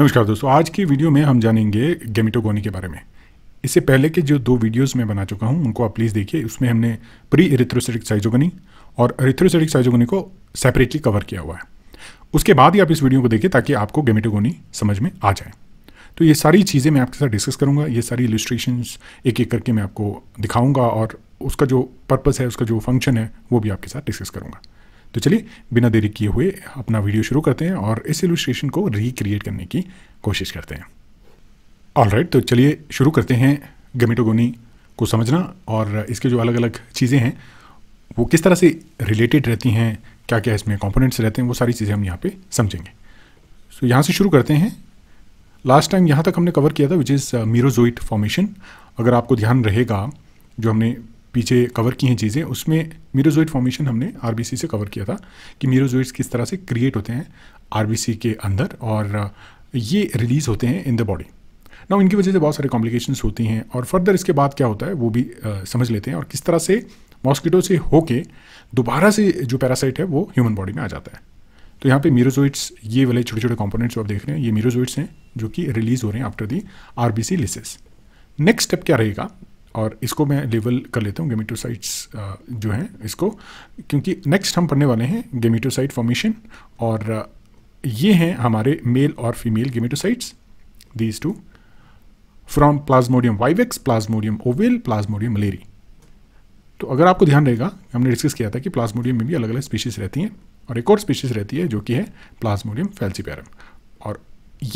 नमस्कार दोस्तों आज की वीडियो में हम जानेंगे गेमिटोगोनी के बारे में इससे पहले के जो दो वीडियोस मैं बना चुका हूँ उनको आप प्लीज़ देखिए उसमें हमने प्री एरिथ्रोसेटिक साइजोगनी और एरिथ्रोसेटिक साइजोगनी को सेपरेटली कवर किया हुआ है उसके बाद ही आप इस वीडियो को देखिए ताकि आपको गेमिटोगोनी समझ में आ जाए तो ये सारी चीज़ें मैं आपके साथ डिस्कस करूँगा ये सारी इलिस्ट्रेशंस एक एक करके मैं आपको दिखाऊँगा और उसका जो पर्पज़ है उसका जो फंक्शन है वो भी आपके साथ डिस्कस करूँगा तो चलिए बिना देरी किए हुए अपना वीडियो शुरू करते हैं और इस इलुस्ट्रेशन को रिक्रिएट करने की कोशिश करते हैं ऑल right, तो चलिए शुरू करते हैं गमिटोगोनी को समझना और इसके जो अलग अलग चीज़ें हैं वो किस तरह से रिलेटेड रहती हैं क्या क्या इसमें कंपोनेंट्स रहते हैं वो सारी चीज़ें हम यहाँ पे समझेंगे सो so, यहाँ से शुरू करते हैं लास्ट टाइम यहाँ तक हमने कवर किया था विच इज़ मीरोजोइट फॉर्मेशन अगर आपको ध्यान रहेगा जो हमने पीछे कवर की हैं चीज़ें उसमें मीरोजोइड फॉर्मेशन हमने आर से कवर किया था कि मीरोजोइड्स किस तरह से क्रिएट होते हैं आर के अंदर और ये रिलीज़ होते हैं इन द बॉडी ना इनकी वजह से बहुत सारे कॉम्प्लिकेशंस होती हैं और फर्दर इसके बाद क्या होता है वो भी आ, समझ लेते हैं और किस तरह से मॉस्किटो से होके दोबारा से जो पैरासाइट है वो ह्यूमन बॉडी में आ जाता है तो यहाँ पे मीरोजोइड्स ये वाले छोटे छोटे कॉम्पोनेंट्स जो आप देख रहे हैं ये मीरोजोइड्स हैं जो कि रिलीज़ हो रहे हैं after the R B next step क्या रहेगा और इसको मैं लेवल कर लेता हूँ गेमिटोसाइट्स जो हैं इसको क्योंकि नेक्स्ट हम पढ़ने वाले हैं गेमिटोसाइट फॉर्मेशन और ये हैं हमारे मेल और female gametocytes these two from Plasmodium vivax Plasmodium ovale Plasmodium malariae तो अगर आपको ध्यान रहेगा हमने डिस्कस किया था कि प्लाज्मोडियम में भी अलग अलग स्पीशीज रहती हैं और एक और स्पीशीज रहती है जो कि है प्लाज्मोडियम फैल्सीपैरम और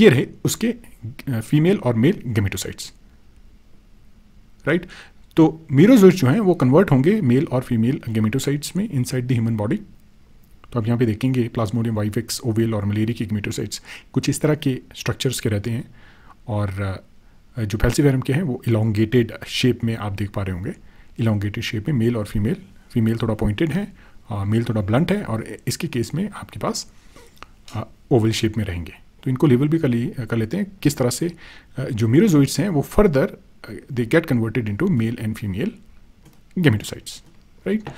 ये रहे उसके फीमेल और मेल गेमिटोसाइट्स राइट तो मीरोजोइट्स जो हैं वो कन्वर्ट होंगे मेल और फीमेल गेमेटोसाइट्स में इनसाइड द ह्यूमन बॉडी तो आप यहाँ पे देखेंगे प्लाज्मोडियम वाइफेक्स ओवेल और मलेरिया के गेमेटोसाइट्स कुछ इस तरह के स्ट्रक्चर्स के रहते हैं और जो फैल्सीवेरम के हैं वो इलांगेटेड शेप में आप देख पा रहे होंगे इलांगेटेड शेप में मेल और फीमेल फीमेल थोड़ा पॉइंटेड है मेल थोड़ा ब्लंट है और इसके केस में आपके पास ओवल शेप में रहेंगे तो इनको लेवल भी कर ले कर लेते हैं किस तरह से जो मीरोजोइट्स हैं वो further uh, they get converted into male and female gametocytes right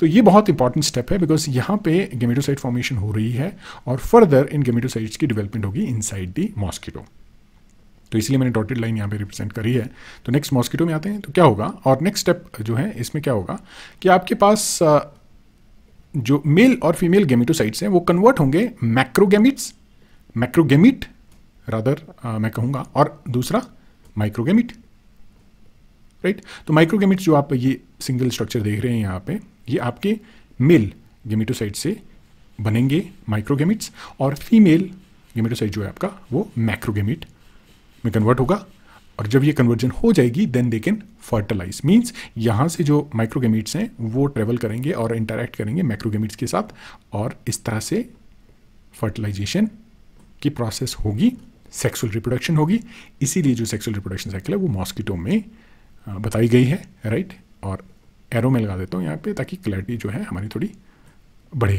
तो ये बहुत इंपॉर्टेंट स्टेप है बिकॉज यहाँ पे गेमेटोसाइट फॉर्मेशन हो रही है और फर्दर इन गेमेटोसाइट्स की डेवलपमेंट होगी इनसाइड द मॉस्किटो तो इसलिए मैंने डॉटेड लाइन यहाँ पे रिप्रेजेंट करी है तो नेक्स्ट मॉस्किटो में आते हैं तो क्या होगा और नेक्स्ट स्टेप जो है इसमें क्या होगा कि आपके पास uh, जो मेल और फीमेल गेमेटोसाइट्स हैं वो कन्वर्ट होंगे मैक्रोगेमिट्स मैक्रोगेमिट रादर मैं कहूँगा और दूसरा माइक्रोगेमिट राइट तो माइक्रोगेमिट्स जो आप ये सिंगल स्ट्रक्चर देख रहे हैं यहाँ पे ये आपके मेल गेमिटोसाइट से बनेंगे माइक्रोगेमिट्स और फीमेल गेमिटोसाइट जो है आपका वो मैक्रोगेमिट में कन्वर्ट होगा और जब ये कन्वर्जन हो जाएगी then they can fertilise means यहाँ से जो माइक्रोगेमिट्स हैं वो ट्रेवल करेंगे और इंटरेक्ट करेंगे माइक्रोगेमिट्स के साथ और इस तरह से फर्टिलाइजेशन की प्रोसेस होगी सेक्सुअल रिप्रोडक्शन होगी इसीलिए जो सेक्सुअल रिप्रोडक्शन साइकिल है वो मॉस्किटो में हाँ, बताई गई है राइट और एरो में लगा देता हूँ यहाँ पे ताकि क्लैरिटी जो है हमारी थोड़ी बढ़े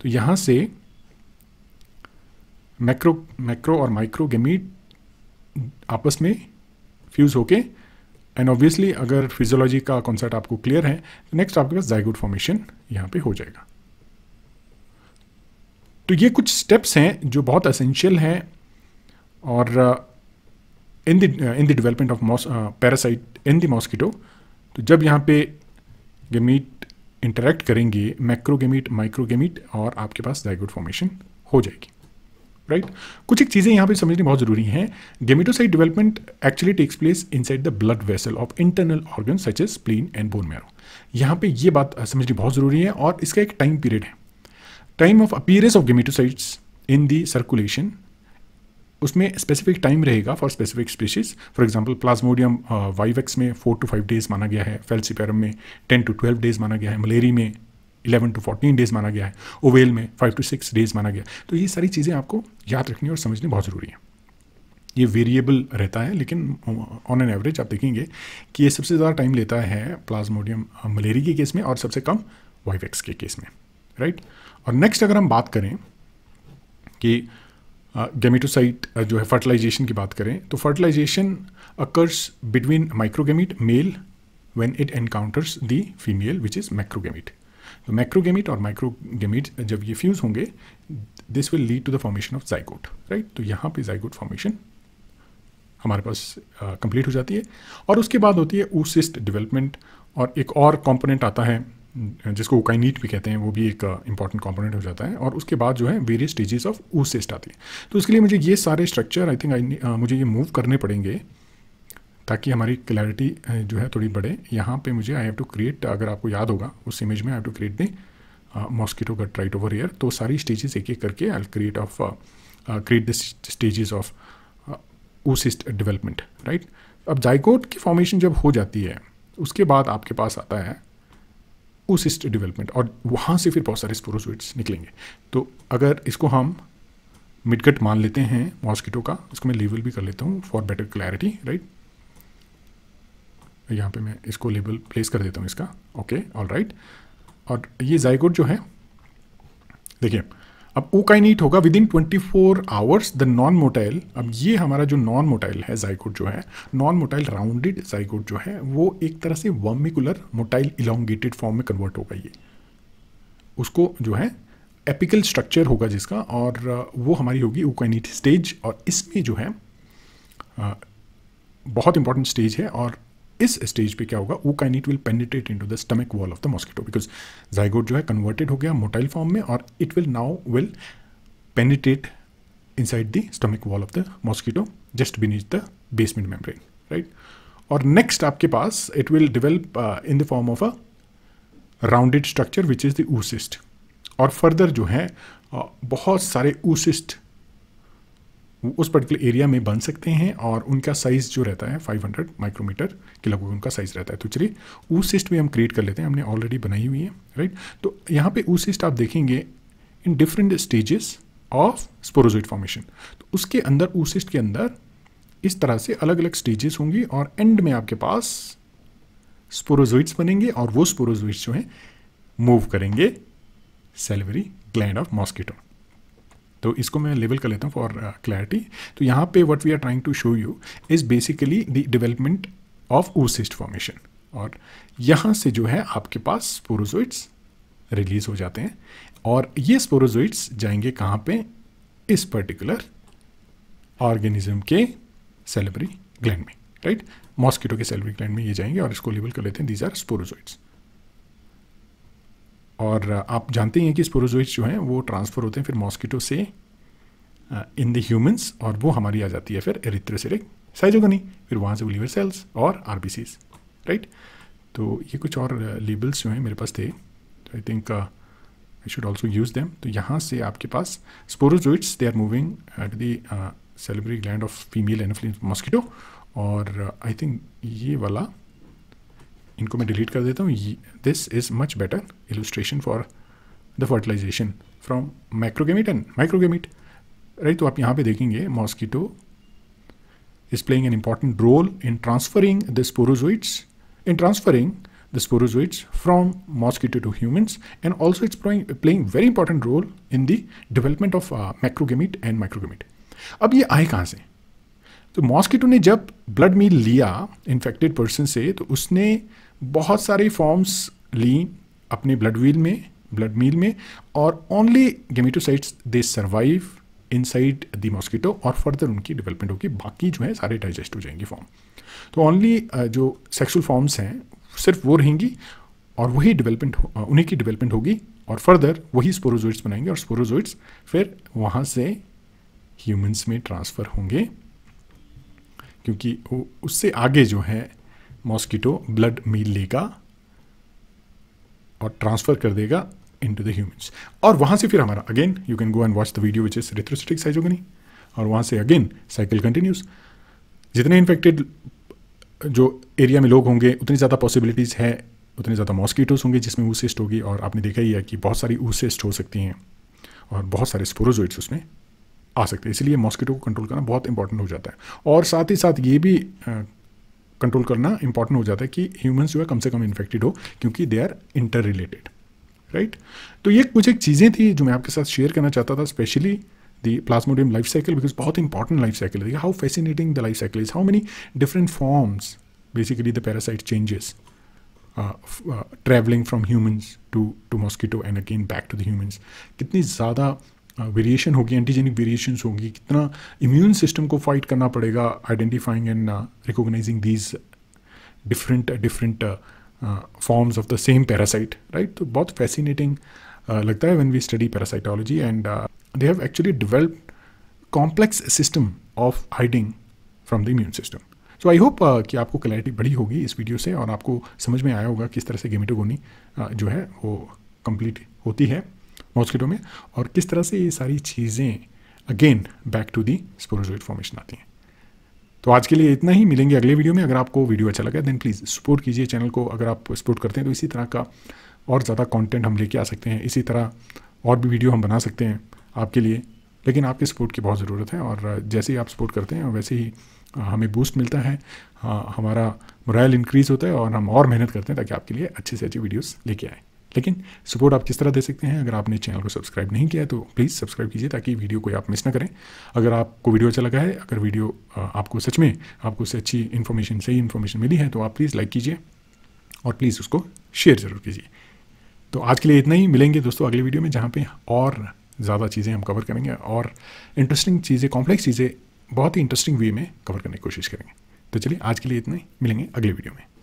तो यहाँ से मैक्रो मैक्रो और माइक्रो गेमीट आपस में फ्यूज़ होके एंड ऑब्वियसली अगर फिजियोलॉजी का कॉन्सेप्ट आपको क्लियर है तो नेक्स्ट आपके पास जाइगोड फॉर्मेशन यहाँ पे हो जाएगा तो ये कुछ स्टेप्स हैं जो बहुत असेंशियल हैं और in the in the development of parasite in the mosquito तो जब यहाँ पे गेमीट इंटरेक्ट करेंगे मैक्रोगेमीट माइक्रोगेमीट और आपके पास डायगोड फॉर्मेशन हो जाएगी राइट right? कुछ एक चीज़ें यहाँ पे समझनी बहुत ज़रूरी हैं gametocyte development actually takes place inside the blood vessel of internal organ such as spleen and bone marrow यहाँ पे ये बात uh, समझनी बहुत ज़रूरी है और इसका एक टाइम पीरियड है time of appearance of gametocytes in the circulation उसमें स्पेसिफिक टाइम रहेगा for specific species for example Plasmodium vivax में फोर टू फाइव डेज माना गया है फेल्सिपेरम में टेन टू ट्वेल्व डेज माना गया है मलेरी में इलेवन टू फोर्टीन डेज माना गया है ओवेल में फाइव टू सिक्स डेज माना गया तो ये सारी चीज़ें आपको याद रखनी और समझनी बहुत ज़रूरी है ये वेरिएबल रहता है लेकिन ऑन एन एवरेज आप देखेंगे कि ये सबसे ज़्यादा टाइम लेता है प्लाज्मोडियम मलेरी uh, के केस में और सबसे कम वाइवेक्स के केस में राइट और नेक्स्ट अगर हम बात करें कि गेमिटोसाइट uh, uh, जो है फर्टिलाइजेशन की बात करें तो fertilisation occurs between microgamete male when it encounters the female which is microgamete तो मैक्रोगेमीट और माइक्रोगेमिट uh, जब ये फ्यूज़ होंगे this will lead to the formation of zygote right तो यहाँ पे जाइकोट फॉर्मेशन हमारे पास कंप्लीट uh, हो जाती है और उसके बाद होती है ऊसिस्ट डेवलपमेंट और एक और कंपोनेंट आता है जिसको ओकाइनीट नीट भी कहते हैं वो भी एक इंपॉर्टेंट कॉम्पोनेंट हो जाता है और उसके बाद जो है वेरियस स्टेजेस ऑफ ऊसेस्ट आती है तो उसके लिए मुझे ये सारे स्ट्रक्चर आई थिंक आई मुझे ये मूव करने पड़ेंगे ताकि हमारी क्लैरिटी जो है थोड़ी बढ़े यहाँ पे मुझे आई हैव टू क्रिएट अगर आपको याद होगा उस इमेज में I have to create the mosquito gut right over here तो सारी स्टेजेस एक एक करके I create of create the stages of oocyst development right अब जाइकोट की फॉर्मेशन जब हो जाती है उसके बाद आपके पास आता है उस डेवलपमेंट और वहाँ से फिर बहुत सारे स्पोरोसोइट्स निकलेंगे तो अगर इसको हम मिडगट मान लेते हैं मॉस्किटो का इसको मैं लेबल भी कर लेता हूँ फॉर बेटर क्लैरिटी राइट यहाँ पे मैं इसको लेबल प्लेस कर देता हूँ इसका ओके ऑल राइट और ये जायकोट जो है देखिए अब ओ होगा within twenty four hours the non motile अब ये हमारा जो नॉन मोटाइल है जाइकोट जो है नॉन मोटाइल राउंडेड जाइकोट जो है वो एक तरह से वर्मिकुलर मोटाइल इलांगेटेड फॉर्म में कन्वर्ट होगा ये उसको जो है एपिकल स्ट्रक्चर होगा जिसका और uh, वो हमारी होगी ओकाइनेट स्टेज और इसमें जो है uh, बहुत इंपॉर्टेंट स्टेज है और इस स्टेज पे क्या होगा वो kinete will penetrate to the stomach wall of the mosquito because zygote जो है कन्वर्टेड हो गया मोटाइल फॉर्म में और it will now will penetrate side the stomach wall of the mosquito just beneath the basement membrane right और next आपके पास it will develop in the form of a rounded structure which is the oocyst और further जो है uh, बहुत सारे ऊसिस्ट उस particular area में बन सकते हैं और उनका साइज़ जो रहता है 500 माइक्रोमीटर के लगभग उनका साइज़ रहता है तो चलिए ऊ सिस्ट भी हम क्रिएट कर लेते हैं हमने ऑलरेडी बनाई हुई है राइट तो यहाँ पे ऊ सिस्ट आप देखेंगे in different stages of sporozoite formation तो उसके अंदर ऊ सिस्ट के अंदर इस तरह से अलग अलग स्टेजेस होंगी और एंड में आपके पास स्पोरोजोइड्स बनेंगे और वो स्पोरोजोइड्स जो हैं मूव करेंगे सेलवरी ग्लैंड ऑफ मॉस्किटो तो इसको मैं लेबल कर लेता हूँ फॉर क्लैरिटी uh, तो यहाँ पे what we are trying to show you is basically the development of oocyst formation और यहाँ से जो है आपके पास स्पोरोजोइट्स रिलीज हो जाते हैं और ये स्पोरोजोइट्स जाएंगे कहाँ पे इस पर्टिकुलर ऑर्गेनिज्म के सेलेबरी ग्लैंड में राइट मॉस्किटो के सेलेबरी ग्लैंड में ये जाएंगे और इसको लेबल कर लेते हैं दीज आर स्पोरोजोइट्स और uh, आप जानते हैं कि स्पोरोजोइट्स जो हैं वो ट्रांसफ़र होते हैं फिर मॉस्किटो से इन द ह्यूमन्स और वो हमारी आ जाती है फिर एरिथ्रोसिरिक साइजोगनी फिर वहाँ से वो लीवर सेल्स और आर राइट तो ये कुछ और लेबल्स uh, जो हैं मेरे पास थे I think I should also use them तो यहाँ से आपके पास sporozoites they are moving at the salivary gland of female anopheles mosquito और आई uh, थिंक ये वाला इनको मैं डिलीट कर देता हूँ this is much better illustration for the fertilisation from microgamete and microgamete right तो आप यहाँ पे देखेंगे mosquito is playing an important role in transferring the sporozoites in transferring the sporozoites from mosquito to humans and also it's playing very important role in the development of microgamete and microgamete अब ये आए कहाँ से तो mosquito ने जब blood meal लिया infected person से तो उसने बहुत सारी फॉर्म्स ली अपने ब्लड व्हील में ब्लड मील में और only gametocytes they survive inside the mosquito और फर्दर उनकी डेवलपमेंट होगी बाकी जो है सारे डाइजेस्ट हो जाएंगे फॉर्म तो ओनली जो सेक्सुअल फॉर्म्स हैं सिर्फ वो रहेंगी और वही डेवलपमेंट उन्हीं की डेवलपमेंट होगी और फर्दर वही स्पोरोजोइट्स बनाएंगे और स्पोरोजोइट्स फिर वहाँ से ह्यूमंस में ट्रांसफ़र होंगे क्योंकि उससे आगे जो है मॉस्किटो ब्लड मील लेगा और ट्रांसफ़र कर देगा इन टू द ह्यूमन्स और वहाँ से फिर हमारा again you can go and watch the video which is erythrocytic schizogony और वहाँ से अगेन साइकिल कंटिन्यूस जितने इन्फेक्टेड जो एरिया में लोग होंगे उतनी ज़्यादा पॉसिबिलिटीज़ है उतने ज़्यादा मॉस्किटोज होंगे जिसमें ऊसेस्ट होगी और आपने देखा ही है कि बहुत सारी ऊसेस्ट हो सकती हैं और बहुत सारे स्पोरोजोइड्स उसमें आ सकते हैं इसलिए मॉस्किटो को कंट्रोल करना बहुत इंपॉर्टेंट हो जाता है और साथ ही साथ ये भी कंट्रोल करना इंपॉर्टेंट हो जाता है कि ह्यूमन्स जो है कम से कम इन्फेक्टेड हो क्योंकि they are interrelated right तो ये कुछ एक चीज़ें थी जो मैं आपके साथ शेयर करना चाहता था specially the Plasmodium life cycle because बहुत इंपॉर्टेंट लाइफ साइकिल है how fascinating the life cycle is how many different forms basically the parasite changes travelling from humans to to mosquito and again back to the humans कितनी ज़्यादा variation uh, होगी antigenic variations होंगी कितना immune system को fight करना पड़ेगा identifying and recognising these different different forms of the same parasite right तो बहुत फैसिनेटिंग uh, लगता है when we study parasitology and they have actually develop complex system of hiding from the immune system so I hope कि आपको clarity बड़ी होगी इस video से और आपको समझ में आया होगा किस तरह से गेमिटोगोनी uh, जो है वो कंप्लीट होती है मॉस्किटो में और किस तरह से ये सारी चीज़ें again back to the sporozoite formation आती हैं तो आज के लिए इतना ही मिलेंगे अगले वीडियो में अगर आपको वीडियो अच्छा लगा देन प्लीज़ सपोर्ट कीजिए चैनल को अगर आप सपोर्ट करते हैं तो इसी तरह का और ज़्यादा कंटेंट हम लेके आ सकते हैं इसी तरह और भी वीडियो हम बना सकते हैं आपके लिए लेकिन आपके सपोर्ट की बहुत ज़रूरत है और जैसे ही आप सपोर्ट करते हैं वैसे ही हमें बूस्ट मिलता है हाँ, हमारा मोरल इंक्रीज़ होता है और हम और मेहनत करते हैं ताकि आपके लिए अच्छे से अच्छी वीडियोस लेके आएँ लेकिन सपोर्ट आप किस तरह दे सकते हैं अगर आपने चैनल को सब्सक्राइब नहीं किया है तो प्लीज़ सब्सक्राइब कीजिए ताकि वीडियो कोई आप मिस ना करें अगर आपको वीडियो अच्छा लगा है अगर वीडियो आपको सच में आपको उससे अच्छी इन्फॉर्मेशन सही इन्फॉर्मेशन मिली है तो आप प्लीज़ लाइक कीजिए और प्लीज़ उसको शेयर ज़रूर कीजिए तो आज के लिए इतना ही मिलेंगे दोस्तों अगले वीडियो में जहाँ पर और ज़्यादा चीज़ें हम कवर करेंगे और इंटरेस्टिंग चीज़ें कॉम्प्लेक्स चीज़ें बहुत ही इंटरेस्टिंग वे में कवर करने की कोशिश करेंगे तो चलिए आज के लिए इतना ही मिलेंगे अगले वीडियो में